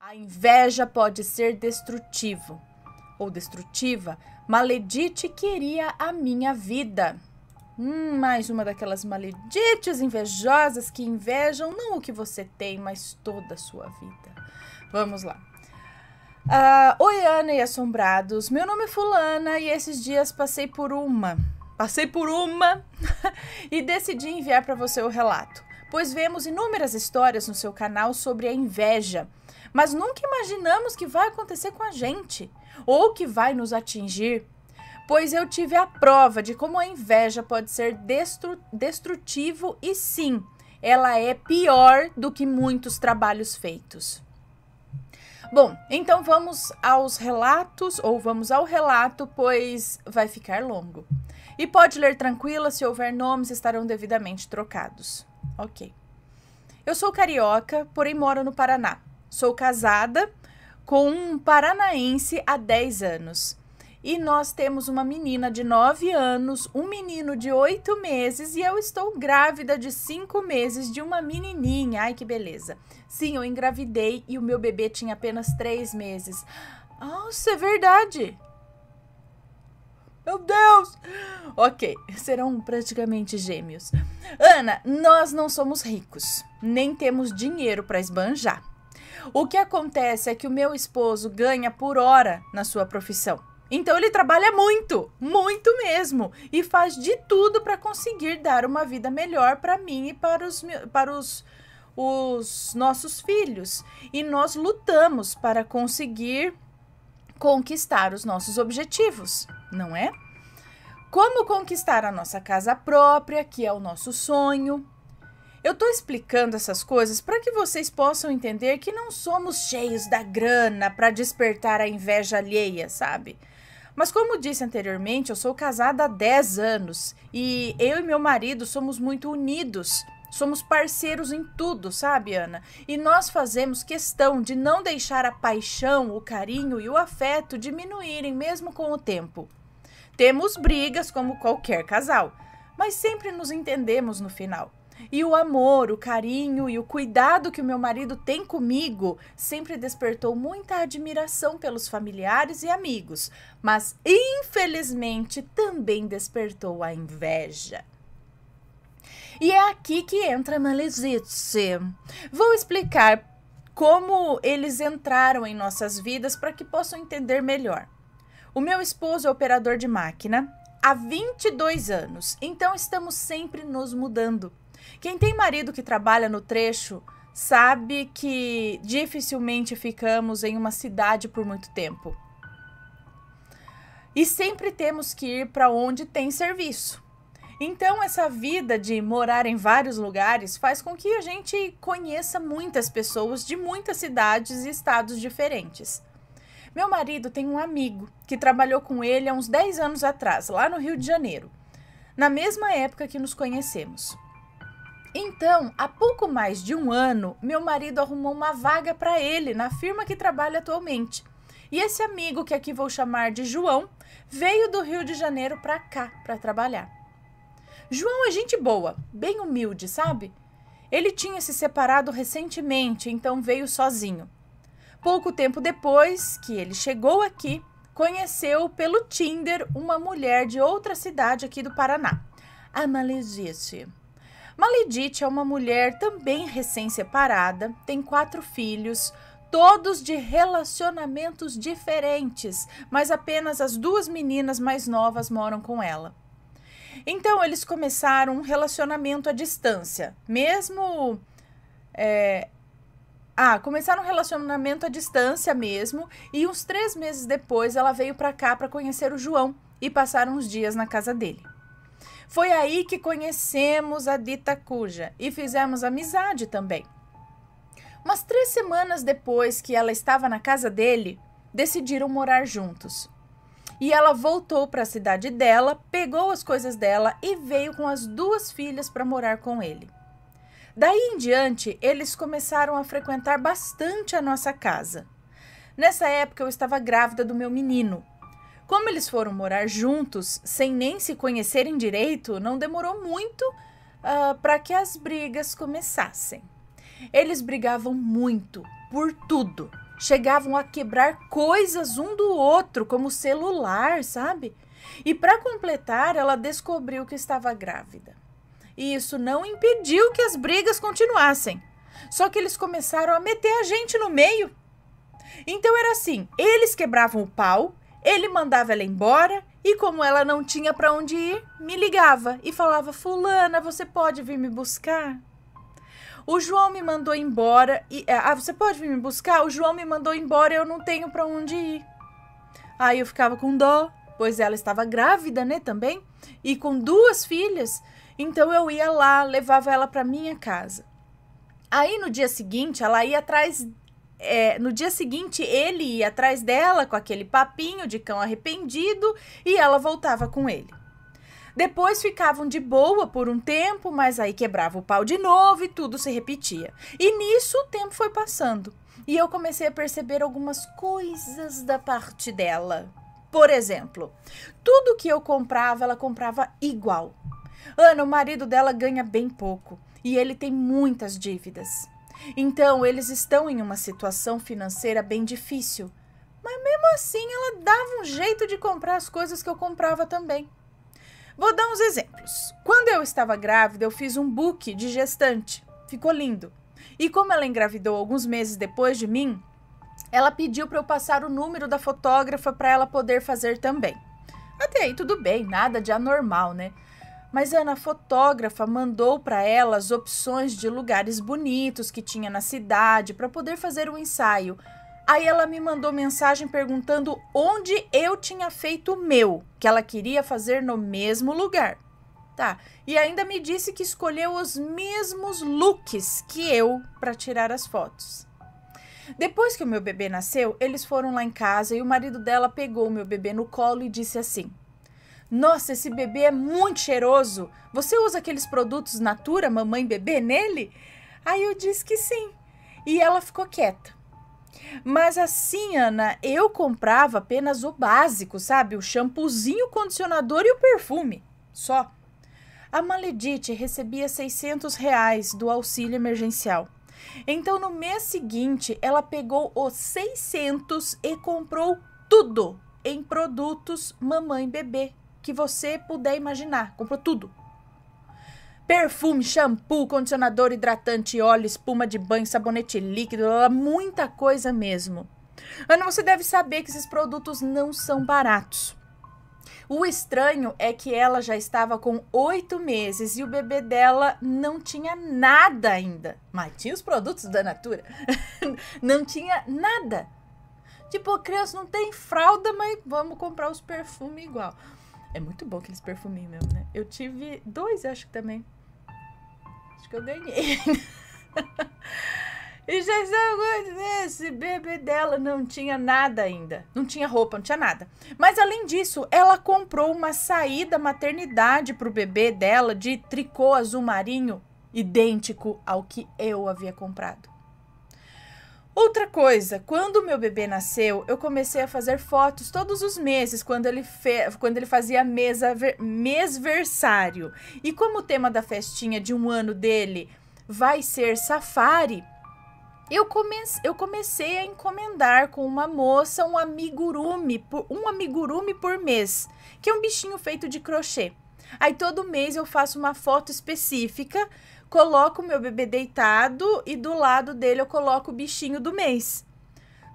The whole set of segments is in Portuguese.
A inveja pode ser destrutivo ou destrutiva. Maledite queria a minha vida. Hum, mais uma daquelas maledites invejosas que invejam não o que você tem, mas toda a sua vida. Vamos lá. Uh, Oi, Ana e Assombrados. Meu nome é Fulana e esses dias passei por uma. Passei por uma e decidi enviar para você o relato, pois vemos inúmeras histórias no seu canal sobre a inveja mas nunca imaginamos que vai acontecer com a gente ou que vai nos atingir. Pois eu tive a prova de como a inveja pode ser destru destrutivo e sim, ela é pior do que muitos trabalhos feitos. Bom, então vamos aos relatos, ou vamos ao relato, pois vai ficar longo. E pode ler tranquila, se houver nomes, estarão devidamente trocados. Ok. Eu sou carioca, porém moro no Paraná. Sou casada com um paranaense há 10 anos. E nós temos uma menina de 9 anos, um menino de 8 meses e eu estou grávida de 5 meses de uma menininha. Ai que beleza. Sim, eu engravidei e o meu bebê tinha apenas 3 meses. Nossa, é verdade. Meu Deus! Ok, serão praticamente gêmeos. Ana, nós não somos ricos, nem temos dinheiro para esbanjar. O que acontece é que o meu esposo ganha por hora na sua profissão. Então ele trabalha muito, muito mesmo, e faz de tudo para conseguir dar uma vida melhor para mim e para os para os os nossos filhos. E nós lutamos para conseguir conquistar os nossos objetivos, não é? Como conquistar a nossa casa própria, que é o nosso sonho, eu tô explicando essas coisas para que vocês possam entender que não somos cheios da grana para despertar a inveja alheia, sabe? Mas como disse anteriormente, eu sou casada há 10 anos e eu e meu marido somos muito unidos. Somos parceiros em tudo, sabe, Ana? E nós fazemos questão de não deixar a paixão, o carinho e o afeto diminuírem mesmo com o tempo. Temos brigas como qualquer casal, mas sempre nos entendemos no final. E o amor, o carinho e o cuidado que o meu marido tem comigo sempre despertou muita admiração pelos familiares e amigos, mas infelizmente também despertou a inveja. E é aqui que entra Malezice. Vou explicar como eles entraram em nossas vidas para que possam entender melhor. O meu esposo é operador de máquina há 22 anos, então estamos sempre nos mudando. Quem tem marido que trabalha no trecho sabe que dificilmente ficamos em uma cidade por muito tempo. E sempre temos que ir para onde tem serviço. Então, essa vida de morar em vários lugares faz com que a gente conheça muitas pessoas de muitas cidades e estados diferentes. Meu marido tem um amigo que trabalhou com ele há uns 10 anos atrás, lá no Rio de Janeiro, na mesma época que nos conhecemos. Então, há pouco mais de um ano, meu marido arrumou uma vaga para ele na firma que trabalha atualmente. E esse amigo, que aqui vou chamar de João, veio do Rio de Janeiro para cá para trabalhar. João é gente boa, bem humilde, sabe? Ele tinha se separado recentemente, então veio sozinho. Pouco tempo depois que ele chegou aqui, conheceu pelo Tinder uma mulher de outra cidade aqui do Paraná, a Malesice. Maledite é uma mulher também recém-separada, tem quatro filhos, todos de relacionamentos diferentes, mas apenas as duas meninas mais novas moram com ela. Então eles começaram um relacionamento à distância, mesmo. É, ah, começaram um relacionamento à distância mesmo, e uns três meses depois ela veio para cá para conhecer o João e passar uns dias na casa dele. Foi aí que conhecemos a dita cuja e fizemos amizade também. Umas três semanas depois que ela estava na casa dele, decidiram morar juntos. E ela voltou para a cidade dela, pegou as coisas dela e veio com as duas filhas para morar com ele. Daí em diante, eles começaram a frequentar bastante a nossa casa. Nessa época, eu estava grávida do meu menino como eles foram morar juntos, sem nem se conhecerem direito, não demorou muito uh, ah, para que as brigas começassem. Eles brigavam muito, por tudo. Chegavam a quebrar coisas um do outro, como celular, sabe? E para completar, ela descobriu que estava grávida. E isso não impediu que as brigas continuassem. Só que eles começaram a meter a gente no meio. Então era assim: eles quebravam o pau ele mandava ela embora e, como ela não tinha para onde ir, me ligava e falava: Fulana, você pode vir me buscar? O João me mandou embora e. Eh, ah, você pode vir me buscar? O João me mandou embora e eu não tenho para onde ir. Aí eu ficava com dó, pois ela estava grávida, né, também, e com duas filhas. Então eu ia lá, levava ela para minha casa. Aí no dia seguinte, ela ia atrás é, no dia seguinte ele ia atrás dela com aquele papinho de cão arrependido e ela voltava com ele. Depois ficavam de boa por um tempo, mas aí quebrava o pau de novo e tudo se repetia. E nisso o tempo foi passando e eu comecei a perceber algumas coisas da parte dela. Por exemplo, tudo que eu comprava, ela comprava igual. Ana, o marido dela ganha bem pouco e ele tem muitas dívidas. Então, eles estão em uma situação financeira bem difícil. Mas mesmo assim, ela dava um jeito de comprar as coisas que eu comprava também. Vou dar uns exemplos. Quando eu estava grávida, eu fiz um book de gestante. Ficou lindo. E como ela engravidou alguns meses depois de mim, ela pediu para eu passar o número da fotógrafa para ela poder fazer também. Até aí tudo bem, nada de anormal, né? Mas Ana, fotógrafa, mandou para ela as opções de lugares bonitos que tinha na cidade para poder fazer o um ensaio. Aí ela me mandou mensagem perguntando onde eu tinha feito o meu, que ela queria fazer no mesmo lugar. Tá. E ainda me disse que escolheu os mesmos looks que eu para tirar as fotos. Depois que o meu bebê nasceu, eles foram lá em casa e o marido dela pegou o meu bebê no colo e disse assim: nossa, esse bebê é muito cheiroso. Você usa aqueles produtos Natura, mamãe bebê, nele? Aí eu disse que sim. E ela ficou quieta. Mas assim, Ana, eu comprava apenas o básico, sabe? O shampoozinho, o condicionador e o perfume. Só. A Maledite recebia 600 reais do auxílio emergencial. Então, no mês seguinte, ela pegou os 600 e comprou tudo em produtos mamãe bebê que você puder imaginar. Comprou tudo. Perfume, shampoo, condicionador, hidratante, óleo, espuma de banho, sabonete líquido, muita coisa mesmo. Ana, você deve saber que esses produtos não são baratos. O estranho é que ela já estava com oito meses e o bebê dela não tinha nada ainda. Mas tinha os produtos da Natura. não tinha nada. Tipo, criança não tem fralda, mas vamos comprar os perfumes igual. É muito bom aqueles perfuminhos mesmo, né? Eu tive dois, acho que também. Acho que eu ganhei. e já estava esse bebê dela não tinha nada ainda. Não tinha roupa, não tinha nada. Mas além disso, ela comprou uma saída maternidade para o bebê dela de tricô azul marinho idêntico ao que eu havia comprado. Outra coisa, quando meu bebê nasceu, eu comecei a fazer fotos todos os meses quando ele, fe... quando ele fazia mesa ver... mesversário. E como o tema da festinha de um ano dele vai ser safari, eu, eu comecei a encomendar com uma moça um amigurume, por, um amigurume por mês, que é um bichinho feito de crochê. Aí todo mês eu faço uma foto específica coloco o meu bebê deitado e do lado dele eu coloco o bichinho do mês.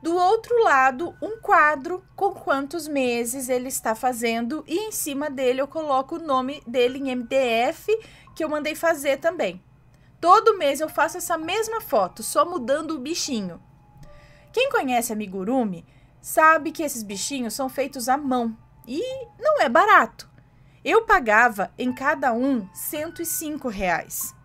Do outro lado, um quadro com quantos meses ele está fazendo e em cima dele eu coloco o nome dele em MDF que eu mandei fazer também. Todo mês eu faço essa mesma foto, só mudando o bichinho. Quem conhece amigurume sabe que esses bichinhos são feitos à mão e não é barato. Eu pagava em cada um 105 reais.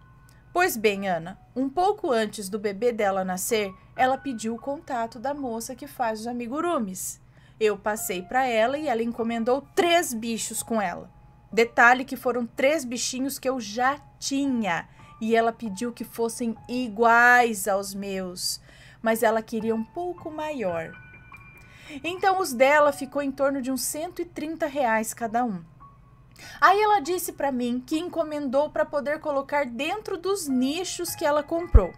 Pois bem, Ana, um pouco antes do bebê dela nascer, ela pediu o contato da moça que faz os amigurumis. Eu passei para ela e ela encomendou três bichos com ela. Detalhe que foram três bichinhos que eu já tinha e ela pediu que fossem iguais aos meus, mas ela queria um pouco maior. Então os dela ficou em torno de uns 130 reais cada um. Aí ela disse para mim que encomendou para poder colocar dentro dos nichos que ela comprou.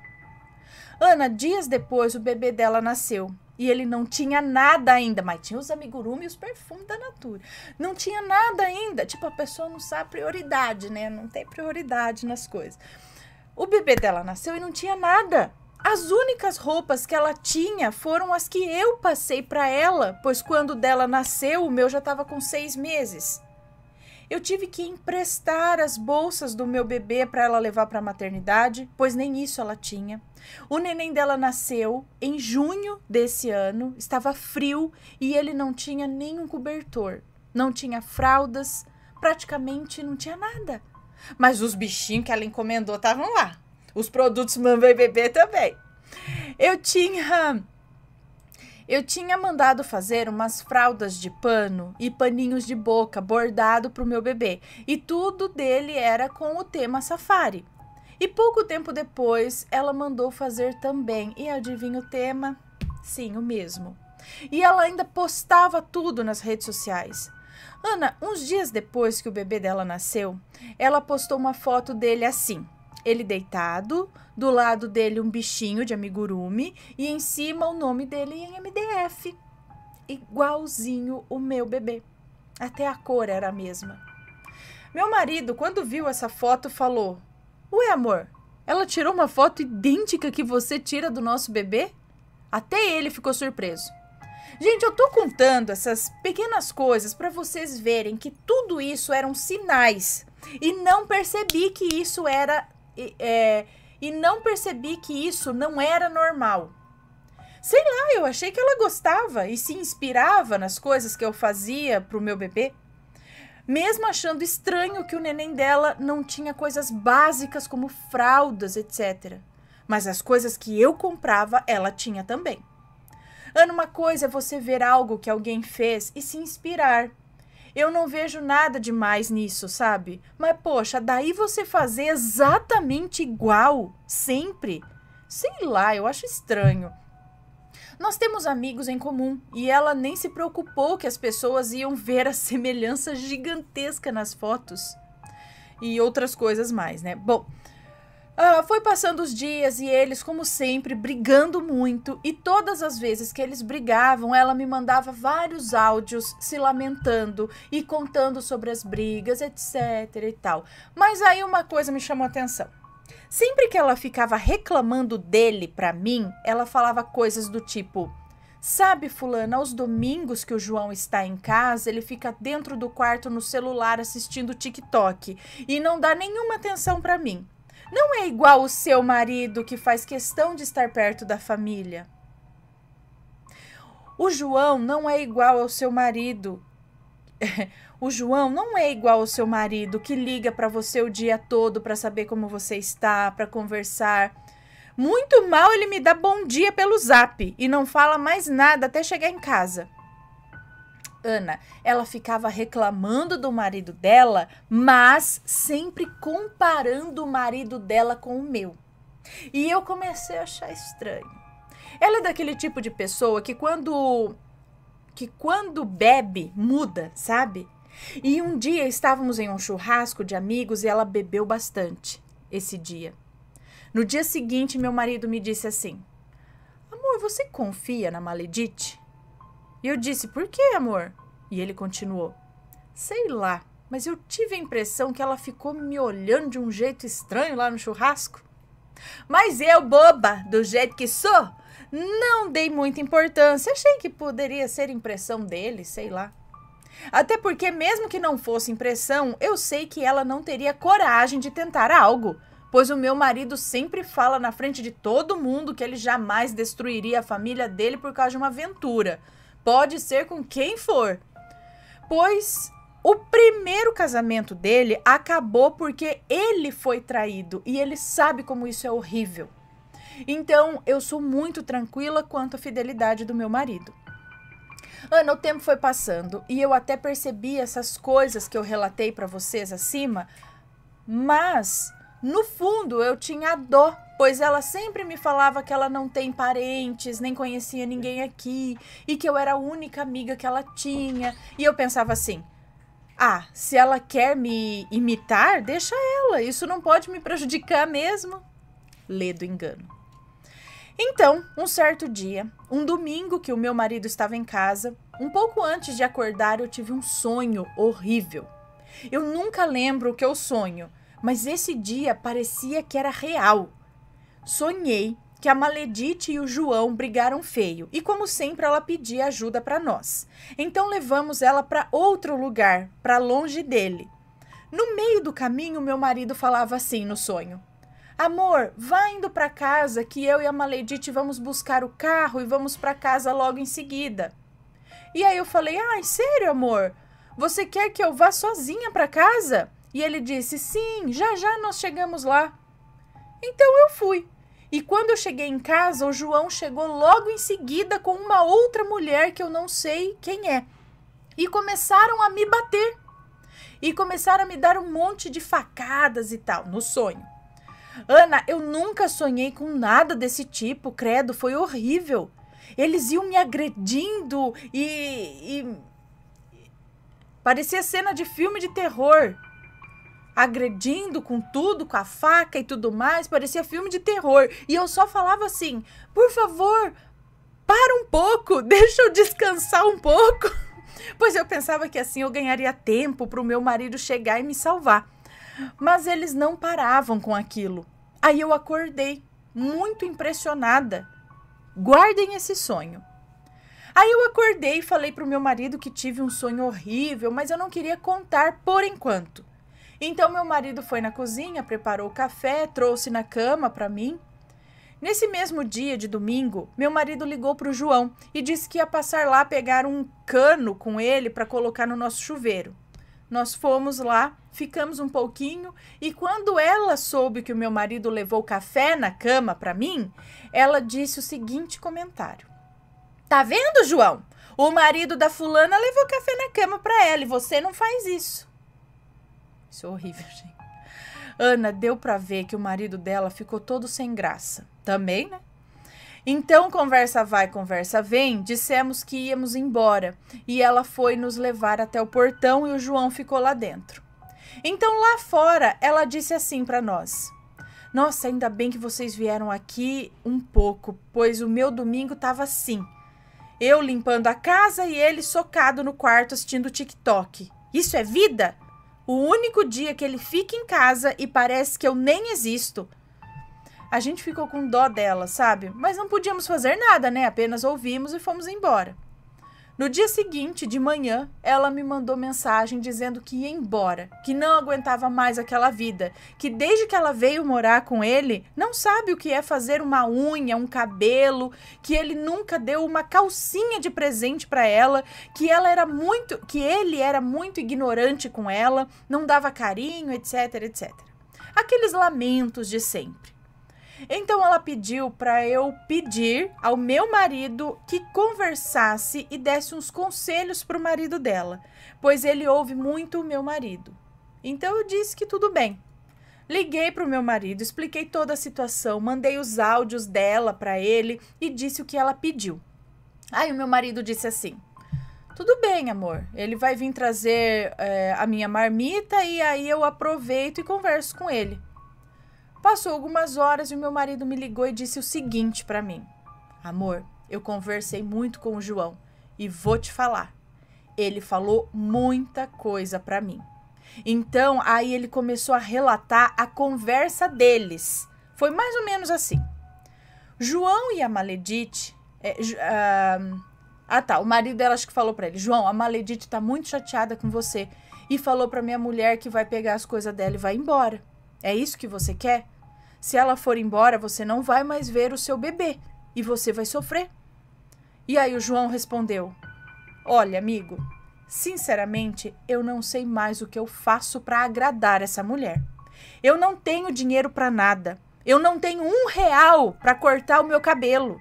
Ana, dias depois, o bebê dela nasceu. E ele não tinha nada ainda, mas tinha os amigurumi e os perfumes da Natura. Não tinha nada ainda. Tipo, a pessoa não sabe prioridade, né? Não tem prioridade nas coisas. O bebê dela nasceu e não tinha nada. As únicas roupas que ela tinha foram as que eu passei para ela, pois quando dela nasceu, o meu já estava com seis meses. Eu tive que emprestar as bolsas do meu bebê para ela levar para a maternidade, pois nem isso ela tinha. O neném dela nasceu em junho desse ano, estava frio e ele não tinha nenhum cobertor, não tinha fraldas, praticamente não tinha nada. Mas os bichinhos que ela encomendou estavam lá. Os produtos Mamãe Bebê também. Eu tinha eu tinha mandado fazer umas fraldas de pano e paninhos de boca bordado para o meu bebê, e tudo dele era com o tema safari. E pouco tempo depois, ela mandou fazer também, e adivinha o tema? Sim, o mesmo. E ela ainda postava tudo nas redes sociais. Ana, uns dias depois que o bebê dela nasceu, ela postou uma foto dele assim ele deitado, do lado dele um bichinho de amigurumi e em cima o nome dele em MDF. Igualzinho o meu bebê. Até a cor era a mesma. Meu marido, quando viu essa foto, falou: Ué, amor, ela tirou uma foto idêntica que você tira do nosso bebê? Até ele ficou surpreso. Gente, eu tô contando essas pequenas coisas para vocês verem que tudo isso eram sinais e não percebi que isso era e, é, e não percebi que isso não era normal. Sei lá, eu achei que ela gostava e se inspirava nas coisas que eu fazia para o meu bebê. Mesmo achando estranho que o neném dela não tinha coisas básicas como fraldas, etc. Mas as coisas que eu comprava, ela tinha também. Ana, uma coisa é você ver algo que alguém fez e se inspirar eu não vejo nada demais nisso, sabe? Mas poxa, daí você fazer exatamente igual, sempre. Sei lá, eu acho estranho. Nós temos amigos em comum e ela nem se preocupou que as pessoas iam ver a semelhança gigantesca nas fotos e outras coisas mais, né? Bom, Uh, foi passando os dias e eles, como sempre, brigando muito. E todas as vezes que eles brigavam, ela me mandava vários áudios se lamentando e contando sobre as brigas, etc e tal. Mas aí uma coisa me chamou a atenção. Sempre que ela ficava reclamando dele pra mim, ela falava coisas do tipo: Sabe, fulano aos domingos que o João está em casa, ele fica dentro do quarto no celular assistindo TikTok e não dá nenhuma atenção para mim. Não é igual o seu marido que faz questão de estar perto da família. O João não é igual ao seu marido. o João não é igual ao seu marido que liga para você o dia todo para saber como você está, para conversar. Muito mal ele me dá bom dia pelo zap e não fala mais nada até chegar em casa. Ana. Ela ficava reclamando do marido dela, mas sempre comparando o marido dela com o meu. E eu comecei a achar estranho. Ela é daquele tipo de pessoa que quando que quando bebe muda, sabe? E um dia estávamos em um churrasco de amigos e ela bebeu bastante esse dia. No dia seguinte, meu marido me disse assim: Amor, você confia na Maledite? E eu disse: Por que, amor? E ele continuou: Sei lá, mas eu tive a impressão que ela ficou me olhando de um jeito estranho lá no churrasco. Mas eu, boba, do jeito que sou, não dei muita importância. Achei que poderia ser impressão dele, sei lá. Até porque, mesmo que não fosse impressão, eu sei que ela não teria coragem de tentar algo, pois o meu marido sempre fala na frente de todo mundo que ele jamais destruiria a família dele por causa de uma aventura. Pode ser com quem for. Pois o primeiro casamento dele acabou porque ele foi traído e ele sabe como isso é horrível. Então, eu sou muito tranquila quanto à fidelidade do meu marido. Ana, o tempo foi passando e eu até percebi essas coisas que eu relatei para vocês acima, mas no fundo, eu tinha dó, pois ela sempre me falava que ela não tem parentes, nem conhecia ninguém aqui, e que eu era a única amiga que ela tinha. E eu pensava assim: ah, se ela quer me imitar, deixa ela, isso não pode me prejudicar mesmo. Lê do engano. Então, um certo dia, um domingo que o meu marido estava em casa, um pouco antes de acordar, eu tive um sonho horrível. Eu nunca lembro o que eu sonho, mas esse dia parecia que era real. Sonhei que a Maledite e o João brigaram feio e, como sempre, ela pedia ajuda para nós. Então levamos ela para outro lugar, para longe dele. No meio do caminho, meu marido falava assim no sonho: Amor, vá indo para casa que eu e a Maledite vamos buscar o carro e vamos para casa logo em seguida. E aí eu falei: Ai, sério, amor? Você quer que eu vá sozinha para casa? E ele disse: Sim, já já nós chegamos lá. Então eu fui. E quando eu cheguei em casa, o João chegou logo em seguida com uma outra mulher que eu não sei quem é. E começaram a me bater. E começaram a me dar um monte de facadas e tal, no sonho. Ana, eu nunca sonhei com nada desse tipo, credo, foi horrível. Eles iam me agredindo e. e... Parecia cena de filme de terror agredindo com tudo, com a faca e tudo mais, parecia filme de terror. E eu só falava assim: por favor, para um pouco, deixa eu descansar um pouco. Pois eu pensava que assim eu ganharia tempo para o meu marido chegar e me salvar. Mas eles não paravam com aquilo. Aí eu acordei, muito impressionada. Guardem esse sonho. Aí eu acordei e falei para o meu marido que tive um sonho horrível, mas eu não queria contar por enquanto. Então meu marido foi na cozinha, preparou o café, trouxe na cama para mim. Nesse mesmo dia de domingo, meu marido ligou para o João e disse que ia passar lá pegar um cano com ele para colocar no nosso chuveiro. Nós fomos lá, ficamos um pouquinho e quando ela soube que o meu marido levou café na cama para mim, ela disse o seguinte comentário: Tá vendo, João? O marido da fulana levou café na cama para ela e você não faz isso. Isso é horrível, gente. Ana deu para ver que o marido dela ficou todo sem graça. Também, né? Então, conversa vai, conversa vem, dissemos que íamos embora e ela foi nos levar até o portão e o João ficou lá dentro. Então, lá fora, ela disse assim para nós: Nossa, ainda bem que vocês vieram aqui um pouco, pois o meu domingo estava assim. Eu limpando a casa e ele socado no quarto assistindo TikTok. Isso é vida? O único dia que ele fica em casa e parece que eu nem existo. A gente ficou com dó dela, sabe? Mas não podíamos fazer nada, né? Apenas ouvimos e fomos embora. No dia seguinte, de manhã, ela me mandou mensagem dizendo que ia embora, que não aguentava mais aquela vida, que desde que ela veio morar com ele, não sabe o que é fazer uma unha, um cabelo, que ele nunca deu uma calcinha de presente para ela, que ela era muito, que ele era muito ignorante com ela, não dava carinho, etc, etc. Aqueles lamentos de sempre. Então ela pediu para eu pedir ao meu marido que conversasse e desse uns conselhos para o marido dela, pois ele ouve muito o meu marido. Então eu disse que tudo bem. Liguei para o meu marido, expliquei toda a situação, mandei os áudios dela para ele e disse o que ela pediu. Aí o meu marido disse assim: tudo bem, amor. Ele vai vir trazer é, a minha marmita e aí eu aproveito e converso com ele. Passou algumas horas e o meu marido me ligou e disse o seguinte para mim: Amor, eu conversei muito com o João e vou te falar. Ele falou muita coisa para mim. Então, aí ele começou a relatar a conversa deles. Foi mais ou menos assim. João e a Maledite. É, uh, ah, tá. O marido dela acho que falou para ele: João, a Maledite tá muito chateada com você. E falou para minha mulher que vai pegar as coisas dela e vai embora. É isso que você quer? Se ela for embora, você não vai mais ver o seu bebê e você vai sofrer. E aí o João respondeu: Olha, amigo, sinceramente, eu não sei mais o que eu faço para agradar essa mulher. Eu não tenho dinheiro para nada. Eu não tenho um real para cortar o meu cabelo.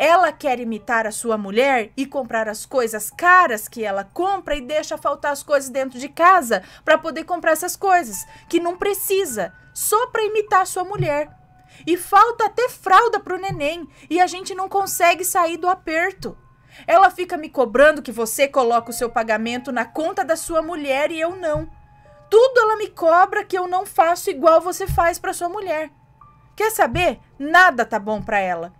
Ela quer imitar a sua mulher e comprar as coisas caras que ela compra e deixa faltar as coisas dentro de casa para poder comprar essas coisas que não precisa, só para imitar a sua mulher. E falta até fralda pro neném e a gente não consegue sair do aperto. Ela fica me cobrando que você coloca o seu pagamento na conta da sua mulher e eu não. Tudo ela me cobra que eu não faço igual você faz para sua mulher. Quer saber? Nada tá bom para ela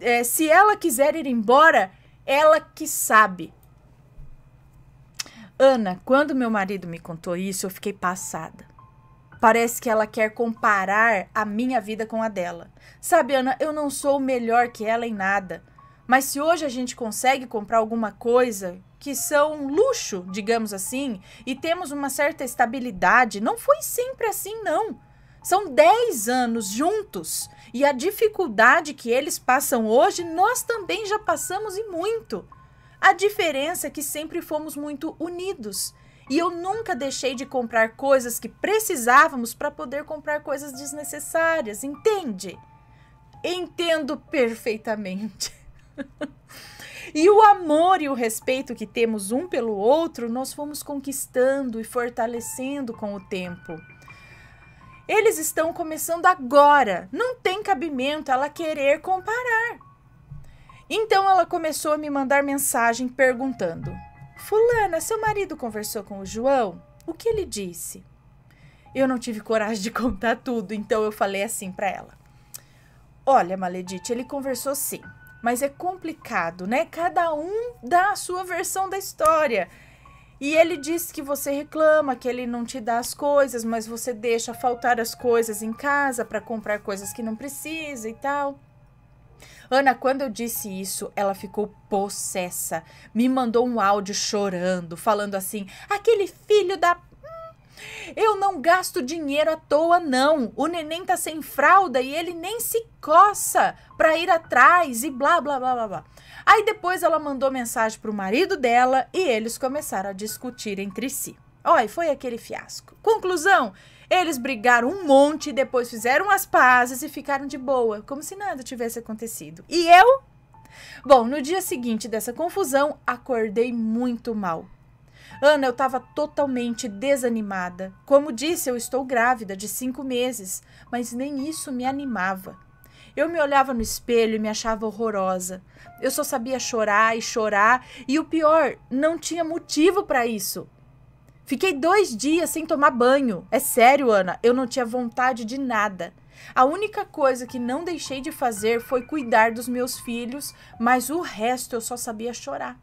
é, se ela quiser ir embora, ela que sabe. Ana, quando meu marido me contou isso, eu fiquei passada. Parece que ela quer comparar a minha vida com a dela. Sabe, Ana, eu não sou melhor que ela em nada. Mas se hoje a gente consegue comprar alguma coisa que são luxo, digamos assim, e temos uma certa estabilidade, não foi sempre assim, não. São 10 anos juntos e a dificuldade que eles passam hoje, nós também já passamos e muito. A diferença é que sempre fomos muito unidos. E eu nunca deixei de comprar coisas que precisávamos para poder comprar coisas desnecessárias, entende? Entendo perfeitamente. e o amor e o respeito que temos um pelo outro, nós fomos conquistando e fortalecendo com o tempo. Eles estão começando agora. Não tem cabimento ela querer comparar. Então ela começou a me mandar mensagem perguntando: Fulana, seu marido conversou com o João? O que ele disse? Eu não tive coragem de contar tudo, então eu falei assim para ela: Olha, Maledite, ele conversou sim, mas é complicado, né? Cada um dá a sua versão da história. E ele diz que você reclama, que ele não te dá as coisas, mas você deixa faltar as coisas em casa para comprar coisas que não precisa e tal. Ana, quando eu disse isso, ela ficou possessa. Me mandou um áudio chorando, falando assim: aquele filho da eu não gasto dinheiro à toa, não. O neném tá sem fralda e ele nem se coça pra ir atrás e blá, blá, blá, blá, blá. Aí depois ela mandou mensagem pro marido dela e eles começaram a discutir entre si. Olha, foi aquele fiasco. Conclusão: eles brigaram um monte, depois fizeram as pazes e ficaram de boa, como se nada tivesse acontecido. E eu? Bom, no dia seguinte dessa confusão, acordei muito mal. Ana, eu estava totalmente desanimada. Como disse, eu estou grávida de cinco meses, mas nem isso me animava. Eu me olhava no espelho e me achava horrorosa. Eu só sabia chorar e chorar, e o pior, não tinha motivo para isso. Fiquei dois dias sem tomar banho. É sério, Ana, eu não tinha vontade de nada. A única coisa que não deixei de fazer foi cuidar dos meus filhos, mas o resto eu só sabia chorar.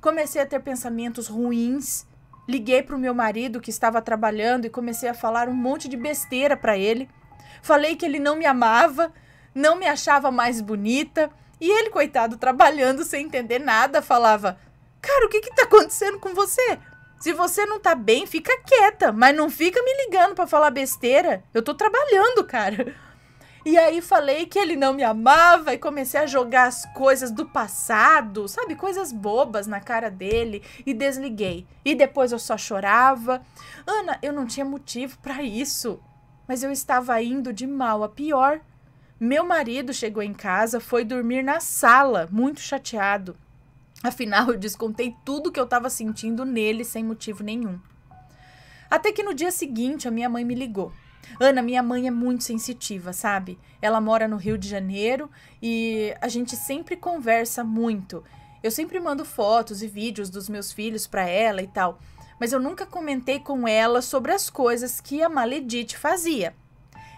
Comecei a ter pensamentos ruins. Liguei para o meu marido que estava trabalhando e comecei a falar um monte de besteira para ele. Falei que ele não me amava, não me achava mais bonita. E ele, coitado, trabalhando sem entender nada, falava: Cara, o que está acontecendo com você? Se você não tá bem, fica quieta, mas não fica me ligando para falar besteira. Eu tô trabalhando, cara. E aí falei que ele não me amava e comecei a jogar as coisas do passado, sabe, coisas bobas na cara dele e desliguei. E depois eu só chorava. Ana, eu não tinha motivo para isso, mas eu estava indo de mal a pior. Meu marido chegou em casa, foi dormir na sala, muito chateado. Afinal, eu descontei tudo que eu estava sentindo nele sem motivo nenhum. Até que no dia seguinte a minha mãe me ligou. Ana, minha mãe é muito sensitiva, sabe? Ela mora no Rio de Janeiro e a gente sempre conversa muito. Eu sempre mando fotos e vídeos dos meus filhos para ela e tal, mas eu nunca comentei com ela sobre as coisas que a Maledite fazia.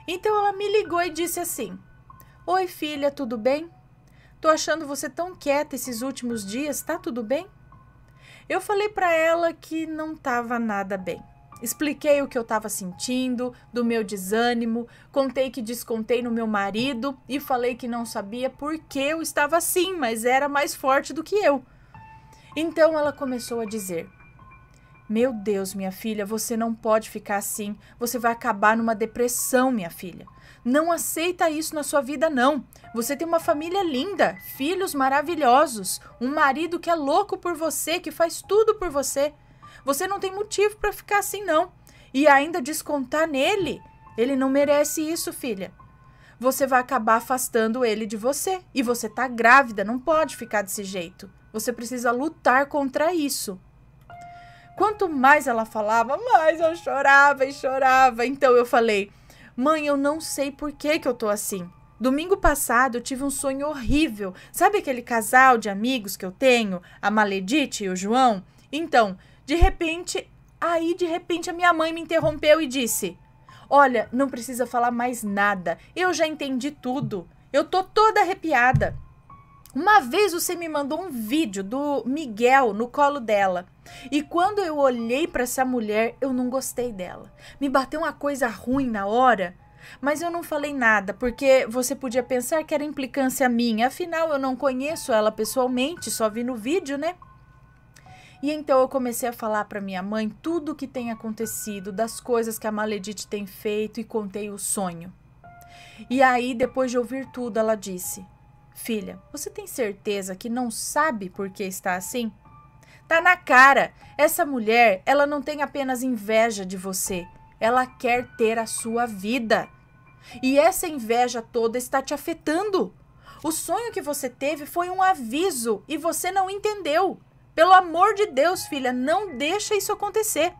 Então ela me ligou e disse assim: Oi, filha, tudo bem? Tô achando você tão quieta esses últimos dias, tá tudo bem? Eu falei para ela que não tava nada bem. Expliquei o que eu estava sentindo, do meu desânimo, contei que descontei no meu marido e falei que não sabia por que eu estava assim, mas era mais forte do que eu. Então ela começou a dizer: Meu Deus, minha filha, você não pode ficar assim. Você vai acabar numa depressão, minha filha. Não aceita isso na sua vida, não. Você tem uma família linda, filhos maravilhosos, um marido que é louco por você, que faz tudo por você. Você não tem motivo para ficar assim, não. E ainda descontar nele. Ele não merece isso, filha. Você vai acabar afastando ele de você. E você tá grávida, não pode ficar desse jeito. Você precisa lutar contra isso. Quanto mais ela falava, mais eu chorava e chorava. Então eu falei: Mãe, eu não sei por que, que eu tô assim. Domingo passado eu tive um sonho horrível. Sabe aquele casal de amigos que eu tenho, a Maledite e o João? Então, de repente, aí de repente a minha mãe me interrompeu e disse: Olha, não precisa falar mais nada. Eu já entendi tudo. Eu tô toda arrepiada. Uma vez você me mandou um vídeo do Miguel no colo dela. E quando eu olhei para essa mulher, eu não gostei dela. Me bateu uma coisa ruim na hora, mas eu não falei nada, porque você podia pensar que era implicância minha. Afinal, eu não conheço ela pessoalmente, só vi no vídeo, né? E então eu comecei a falar para minha mãe tudo o que tem acontecido, das coisas que a Maledite tem feito e contei o sonho. E aí, depois de ouvir tudo, ela disse: Filha, você tem certeza que não sabe por que está assim? Tá na cara! Essa mulher, ela não tem apenas inveja de você, ela quer ter a sua vida. E essa inveja toda está te afetando. O sonho que você teve foi um aviso e você não entendeu. Pelo amor de Deus, filha, não deixa isso acontecer.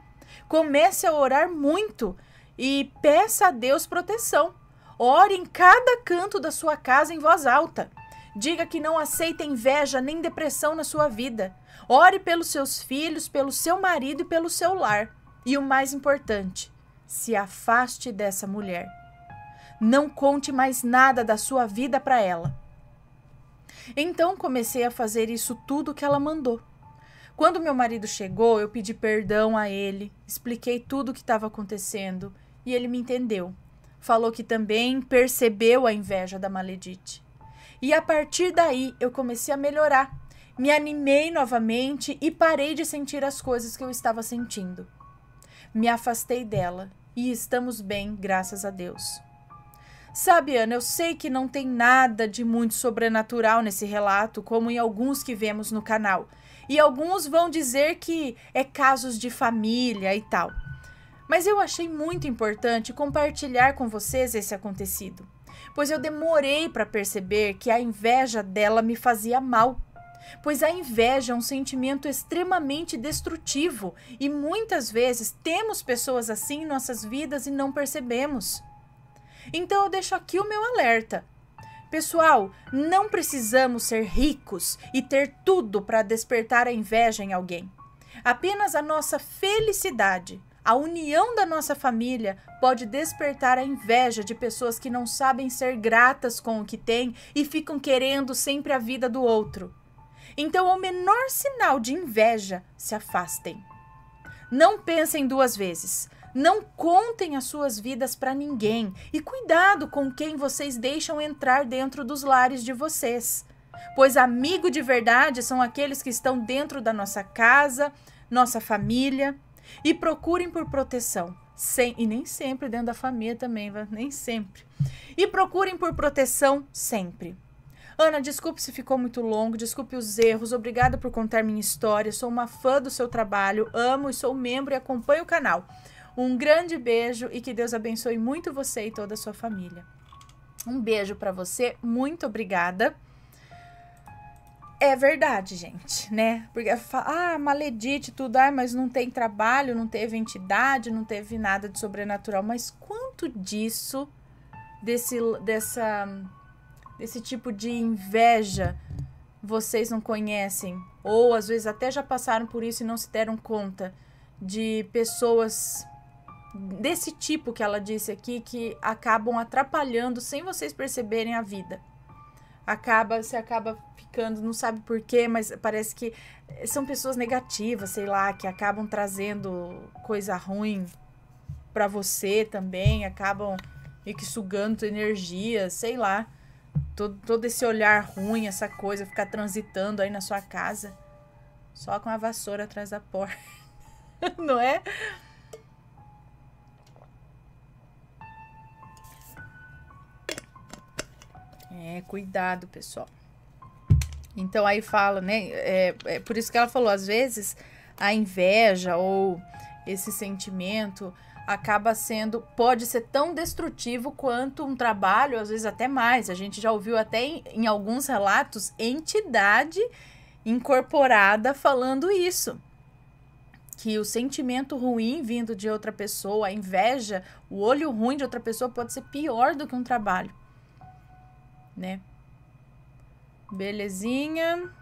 Comece a orar muito e peça a Deus proteção. Ore em cada canto da sua casa em voz alta. Diga que não aceita inveja nem depressão na sua vida. Ore pelos seus filhos, pelo seu marido e pelo seu lar. E o mais importante, se afaste dessa mulher. Não conte mais nada da sua vida para ela. Então comecei a fazer isso tudo que ela mandou. Quando meu marido chegou, eu pedi perdão a ele, expliquei tudo o que estava acontecendo e ele me entendeu. Falou que também percebeu a inveja da Maledite. E a partir daí eu comecei a melhorar. Me animei novamente e parei de sentir as coisas que eu estava sentindo. Me afastei dela e estamos bem, graças a Deus. Sabe, Ana, eu sei que não tem nada de muito sobrenatural nesse relato, como em alguns que vemos no canal e alguns vão dizer que é casos de família e tal. Mas eu achei muito importante compartilhar com vocês esse acontecido, pois eu demorei para perceber que a inveja dela me fazia mal. Pois a inveja é um sentimento extremamente destrutivo e muitas vezes temos pessoas assim em nossas vidas e não percebemos. Então eu deixo aqui o meu alerta. Pessoal, não precisamos ser ricos e ter tudo para despertar a inveja em alguém. Apenas a nossa felicidade, a união da nossa família pode despertar a inveja de pessoas que não sabem ser gratas com o que têm e ficam querendo sempre a vida do outro. Então, ao menor sinal de inveja, se afastem. Não pensem duas vezes. Não contem as suas vidas para ninguém e cuidado com quem vocês deixam entrar dentro dos lares de vocês. Pois amigo de verdade são aqueles que estão dentro da nossa casa, nossa família e procurem por proteção. Sem, e nem sempre dentro da família também, nem sempre. E procurem por proteção sempre. Ana, desculpe se ficou muito longo, desculpe os erros, obrigada por contar minha história. Sou uma fã do seu trabalho, amo e sou membro e acompanho o canal. Um grande beijo e que Deus abençoe muito você e toda a sua família. Um beijo para você, muito obrigada. É verdade, gente, né? Porque fala, ah, maledite tudo, ah, mas não tem trabalho, não teve entidade, não teve nada de sobrenatural. Mas quanto disso, desse, dessa, desse tipo de inveja, vocês não conhecem? Ou às vezes até já passaram por isso e não se deram conta de pessoas desse tipo que ela disse aqui que acabam atrapalhando sem vocês perceberem a vida. Acaba, você acaba ficando, não sabe por quê, mas parece que eh, são pessoas negativas, sei lá, que acabam trazendo coisa ruim para você também, acabam meio que sugando tua energia, sei lá. Todo, todo esse olhar ruim, essa coisa, ficar transitando aí na sua casa, só com a vassoura atrás da porta, não é? É, cuidado, pessoal. Então aí fala, né? É, é por isso que ela falou, às vezes a inveja ou esse sentimento acaba sendo, pode ser tão destrutivo quanto um trabalho, às vezes até mais. A gente já ouviu até em, em alguns relatos entidade incorporada falando isso. Que o sentimento ruim vindo de outra pessoa, a inveja, o olho ruim de outra pessoa pode ser pior do que um trabalho né? Belezinha.